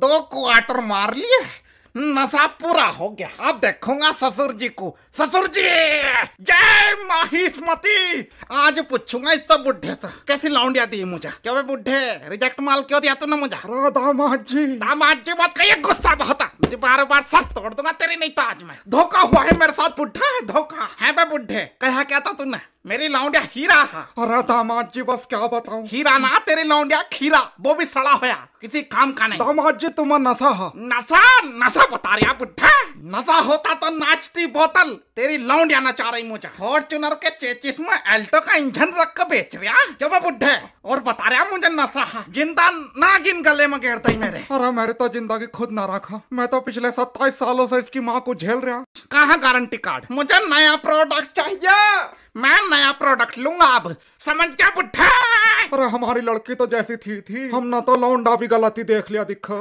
दो क्वार्टर मार लिए नशा पूरा हो गया अब देखूंगा ससुर जी को ससुर जी जय माहिस्मती आज पूछूंगा इससे बुढ़े से कैसी लौंडिया दी मुझे क्यों बुढ़े रिजेक्ट माल क्यों दिया तूने मुझे दामाद जी दामाद जी मत कहिए गुस्सा बहुत नौकरी नहीं था आज मैं धोखा हुआ है मेरे साथ बुढ़ा है धोखा है बे बुढ़े कहा क्या था तूने मेरी लौंडिया हीरा है अरे दामाद जी बस क्या बताऊं हीरा ना तेरी लौंडिया खीरा वो भी सड़ा होया किसी काम का नहीं दामाद जी तुम नशा है नशा नशा बता रहा बुढ़ा नशा होता तो नाचती बोतल तेरी लौंडिया नचा रही मुझे फॉर्चुनर के चेचिस में एल्टो का इंजन रख कर बेच रहा क्यों बुढ़े और बता रहा मुझे नशा है जिंदा ना गिन गले में गेरते ही मेरे अरे मेरे तो जिंदगी खुद ना रखा मैं तो पिछले सत्ताईस सालों से इसकी माँ को झेल रहा कहा गारंटी कार्ड मुझे नया प्रोडक्ट चाहिए मैं नया प्रोडक्ट लूंगा अब समझ गया बुढ़ा अरे हमारी लड़की तो जैसी थी थी हम ना तो लौंडा भी गलती देख लिया दिखा